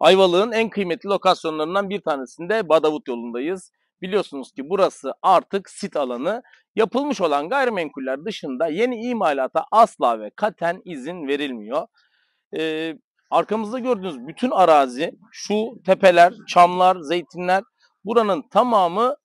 Ayvalık'ın en kıymetli lokasyonlarından bir tanesinde Badavut yolundayız. Biliyorsunuz ki burası artık sit alanı. Yapılmış olan gayrimenkuller dışında yeni imalata asla ve katen izin verilmiyor. Ee, arkamızda gördüğünüz bütün arazi, şu tepeler, çamlar, zeytinler buranın tamamı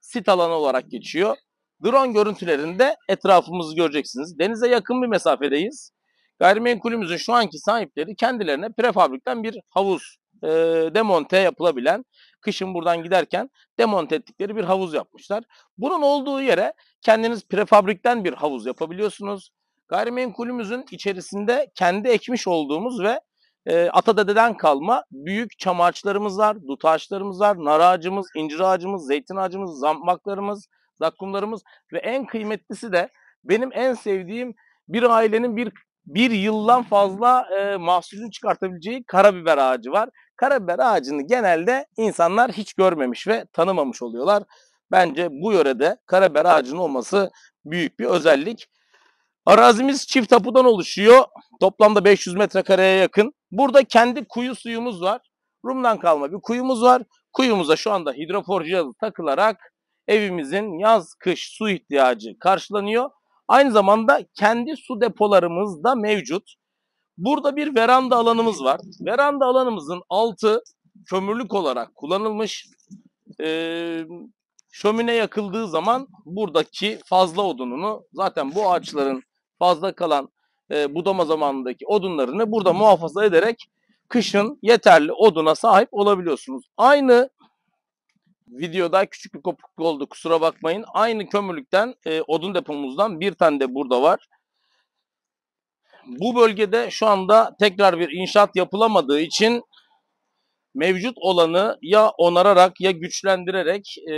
sit alanı olarak geçiyor. Drone görüntülerinde etrafımızı göreceksiniz. Denize yakın bir mesafedeyiz. Gayrimenkulümüzün şu anki sahipleri kendilerine prefabrikten bir havuz e, demonte yapılabilen, kışın buradan giderken demonte ettikleri bir havuz yapmışlar. Bunun olduğu yere kendiniz prefabrikten bir havuz yapabiliyorsunuz. Gayrimenkulümüzün içerisinde kendi ekmiş olduğumuz ve e, atada deden kalma büyük çam ağaçlarımız var, dut ağaçlarımız var, nar ağacımız, incir ağacımız, zeytin ağacımız, zambaklarımız, zakkumlarımız ve en kıymetlisi de benim en sevdiğim bir ailenin bir bir yıldan fazla e, mahsulünü çıkartabileceği karabiber ağacı var. Karabiber ağacını genelde insanlar hiç görmemiş ve tanımamış oluyorlar. Bence bu yörede karabiber ağacının olması büyük bir özellik. Arazimiz çift tapudan oluşuyor. Toplamda 500 metrekareye yakın. Burada kendi kuyu suyumuz var. Rum'dan kalma bir kuyumuz var. Kuyumuza şu anda hidrofor takılarak evimizin yaz kış su ihtiyacı karşılanıyor. Aynı zamanda kendi su depolarımız da mevcut. Burada bir veranda alanımız var. Veranda alanımızın altı kömürlük olarak kullanılmış. Ee, şömine yakıldığı zaman buradaki fazla odununu zaten bu ağaçların fazla kalan e, budama zamanındaki odunlarını burada muhafaza ederek kışın yeterli oduna sahip olabiliyorsunuz. Aynı videoda küçük bir kopukluk oldu kusura bakmayın. Aynı kömürlükten e, odun depomuzdan bir tane de burada var. Bu bölgede şu anda tekrar bir inşaat yapılamadığı için mevcut olanı ya onararak ya güçlendirerek e,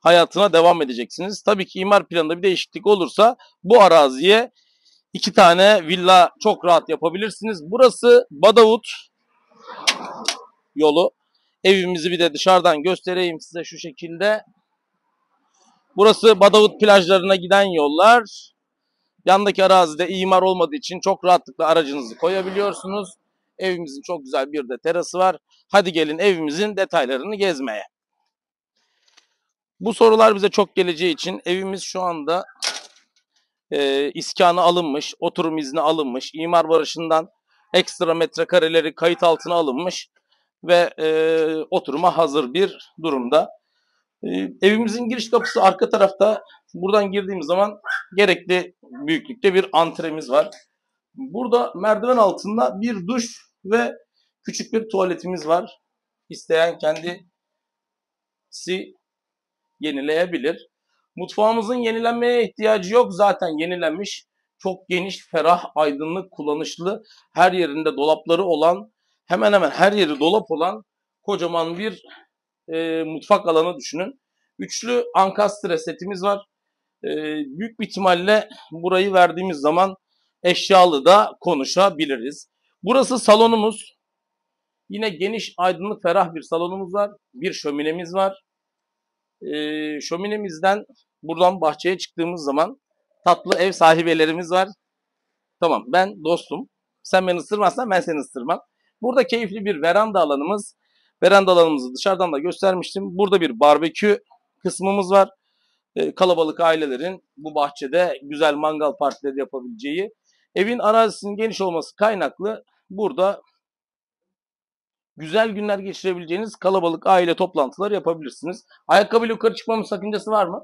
hayatına devam edeceksiniz. Tabii ki imar planında bir değişiklik olursa bu araziye iki tane villa çok rahat yapabilirsiniz. Burası Badavut yolu. Evimizi bir de dışarıdan göstereyim size şu şekilde. Burası Badavut plajlarına giden yollar. Yandaki arazide imar olmadığı için çok rahatlıkla aracınızı koyabiliyorsunuz. Evimizin çok güzel bir de terası var. Hadi gelin evimizin detaylarını gezmeye. Bu sorular bize çok geleceği için evimiz şu anda e, iskanı alınmış, oturum izni alınmış, imar barışından ekstra metrekareleri kayıt altına alınmış ve e, oturuma hazır bir durumda. E, evimizin giriş kapısı arka tarafta. Buradan girdiğim zaman gerekli büyüklükte bir antremiz var. Burada merdiven altında bir duş ve küçük bir tuvaletimiz var. İsteyen kendisi yenileyebilir. Mutfağımızın yenilenmeye ihtiyacı yok zaten yenilenmiş. Çok geniş, ferah, aydınlık, kullanışlı, her yerinde dolapları olan hemen hemen her yeri dolap olan kocaman bir e, mutfak alanı düşünün. Üçlü ankastre setimiz var. E, büyük bir ihtimalle burayı verdiğimiz zaman eşyalı da konuşabiliriz. Burası salonumuz. Yine geniş, aydınlık, ferah bir salonumuz var. Bir şöminemiz var. E, şöminemizden buradan bahçeye çıktığımız zaman tatlı ev sahibelerimiz var. Tamam ben dostum. Sen beni ısırmazsan ben seni ısırmam. Burada keyifli bir veranda alanımız. Veranda alanımızı dışarıdan da göstermiştim. Burada bir barbekü kısmımız var. E, kalabalık ailelerin bu bahçede güzel mangal partileri yapabileceği. Evin arazisinin geniş olması kaynaklı burada güzel günler geçirebileceğiniz kalabalık aile toplantıları yapabilirsiniz. Ayakkabıyla yukarı çıkmamın sakıncası var mı?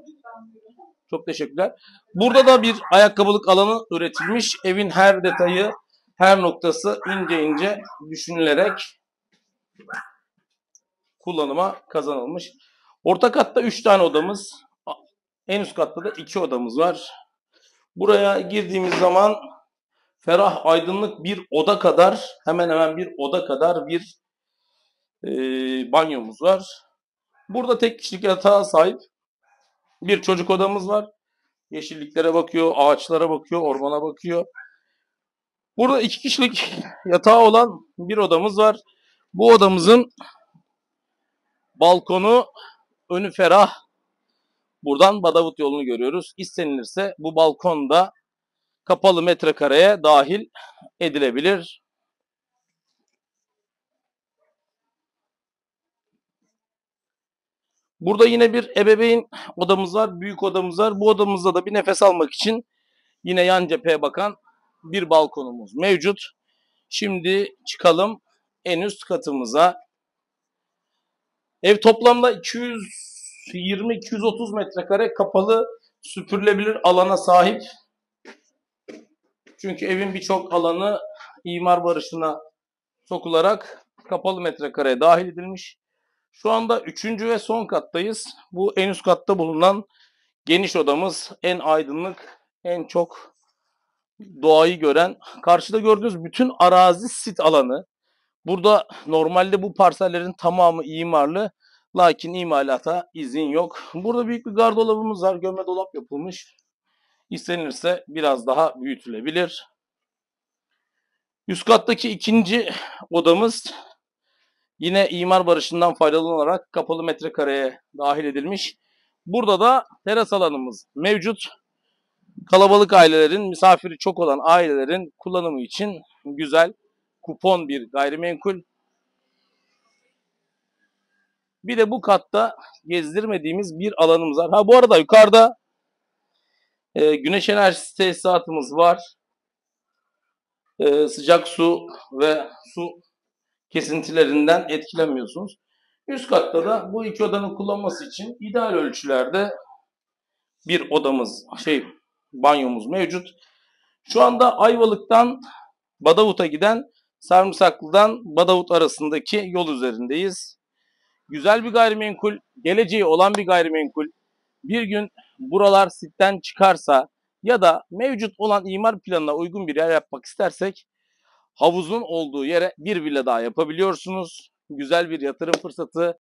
Çok teşekkürler. Burada da bir ayakkabılık alanı üretilmiş. Evin her detayı her noktası ince ince düşünülerek kullanıma kazanılmış. Orta katta 3 tane odamız, en üst katta da 2 odamız var. Buraya girdiğimiz zaman ferah, aydınlık bir oda kadar, hemen hemen bir oda kadar bir e, banyomuz var. Burada tek kişilik yatağa sahip bir çocuk odamız var. Yeşilliklere bakıyor, ağaçlara bakıyor, ormana bakıyor. Burada iki kişilik yatağı olan bir odamız var. Bu odamızın balkonu önü ferah. Buradan Badavut yolunu görüyoruz. İstenilirse bu balkonda kapalı metrekareye dahil edilebilir. Burada yine bir ebeveyn odamız var, büyük odamız var. Bu odamızda da bir nefes almak için yine yan cepheye bakan bir balkonumuz mevcut. Şimdi çıkalım en üst katımıza. Ev toplamda 220-230 metrekare kapalı süpürülebilir alana sahip. Çünkü evin birçok alanı imar barışına sokularak kapalı metrekareye dahil edilmiş. Şu anda üçüncü ve son kattayız. Bu en üst katta bulunan geniş odamız en aydınlık, en çok doğayı gören, karşıda gördüğünüz bütün arazi sit alanı. Burada normalde bu parsellerin tamamı imarlı. Lakin imalata izin yok. Burada büyük bir gardolabımız var. Gömme dolap yapılmış. İstenirse biraz daha büyütülebilir. Üst kattaki ikinci odamız yine imar barışından faydalanarak kapalı metrekareye dahil edilmiş. Burada da teras alanımız mevcut kalabalık ailelerin, misafiri çok olan ailelerin kullanımı için güzel kupon bir gayrimenkul. Bir de bu katta gezdirmediğimiz bir alanımız var. Ha bu arada yukarıda e, güneş enerjisi tesisatımız var. E, sıcak su ve su kesintilerinden etkilenmiyorsunuz. Üst katta da bu iki odanın kullanması için ideal ölçülerde bir odamız, şey banyomuz mevcut. Şu anda Ayvalık'tan Badavut'a giden Sarımsaklı'dan Badavut arasındaki yol üzerindeyiz. Güzel bir gayrimenkul, geleceği olan bir gayrimenkul. Bir gün buralar sitten çıkarsa ya da mevcut olan imar planına uygun bir yer yapmak istersek havuzun olduğu yere bir villa daha yapabiliyorsunuz. Güzel bir yatırım fırsatı.